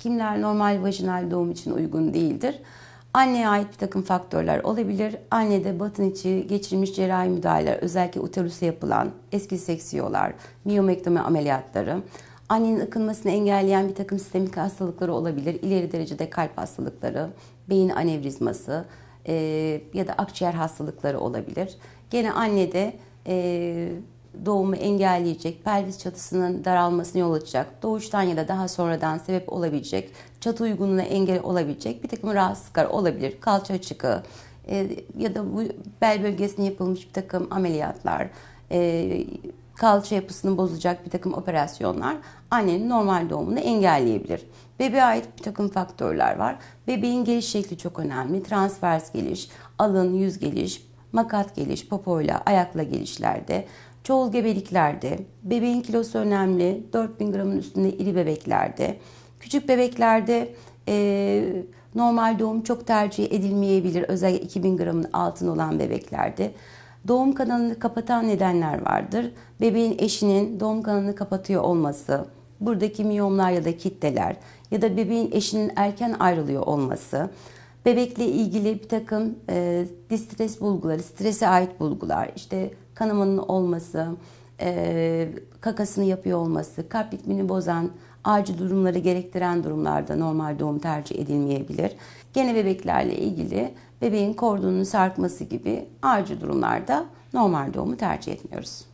Kimler normal vajinal doğum için uygun değildir. Anneye ait bir takım faktörler olabilir. Annede batın içi geçirilmiş cerrahi müdahaleler, özellikle uterusu yapılan eski seksiyolar, miyomektomi ameliyatları, annenin ıkınmasını engelleyen bir takım sistemik hastalıkları olabilir. İleri derecede kalp hastalıkları, beyin anevrizması e, ya da akciğer hastalıkları olabilir. Gene annede e, doğumu engelleyecek, pelvis çatısının daralmasını yol açacak, doğuştan ya da daha sonradan sebep olabilecek, çatı uygunluğuna engel olabilecek bir takım rahatsızlıklar olabilir. Kalça çıkığı e, ya da bu bel bölgesine yapılmış bir takım ameliyatlar, e, kalça yapısını bozacak bir takım operasyonlar annenin normal doğumunu engelleyebilir. Bebeğe ait bir takım faktörler var. Bebeğin geliş şekli çok önemli. Transvers geliş, alın, yüz geliş, makat geliş, popoyla, ayakla gelişlerde çoğul gebeliklerde, bebeğin kilosu önemli, 4000 gramın üstünde iri bebeklerde, küçük bebeklerde e, normal doğum çok tercih edilmeyebilir özellikle 2000 gramın altın olan bebeklerde. Doğum kanalını kapatan nedenler vardır. Bebeğin eşinin doğum kanalını kapatıyor olması, buradaki miyomlar ya da kitleler ya da bebeğin eşinin erken ayrılıyor olması, Bebekle ilgili bir takım e, distres bulguları, strese ait bulgular, işte kanamanın olması, e, kakasını yapıyor olması, kalp ritmini bozan, acil durumları gerektiren durumlarda normal doğum tercih edilmeyebilir. Gene bebeklerle ilgili bebeğin kordonunu sarkması gibi acil durumlarda normal doğumu tercih etmiyoruz.